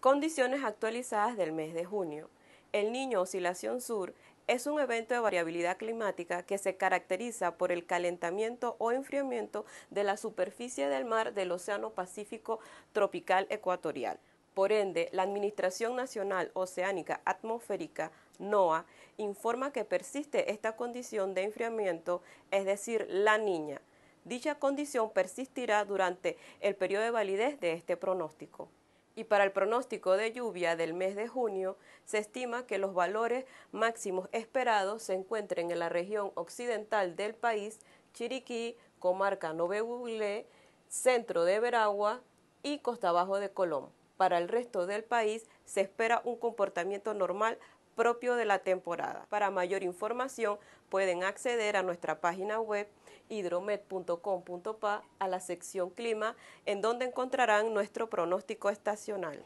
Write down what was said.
Condiciones actualizadas del mes de junio. El niño oscilación sur es un evento de variabilidad climática que se caracteriza por el calentamiento o enfriamiento de la superficie del mar del Océano Pacífico Tropical Ecuatorial. Por ende, la Administración Nacional Oceánica Atmosférica, NOAA, informa que persiste esta condición de enfriamiento, es decir, la niña. Dicha condición persistirá durante el periodo de validez de este pronóstico y para el pronóstico de lluvia del mes de junio se estima que los valores máximos esperados se encuentren en la región occidental del país, Chiriquí, comarca Noveuglé, centro de Veragua y costa Bajo de Colón. Para el resto del país se espera un comportamiento normal propio de la temporada. Para mayor información pueden acceder a nuestra página web hidromet.com.pa a la sección clima en donde encontrarán nuestro pronóstico estacional.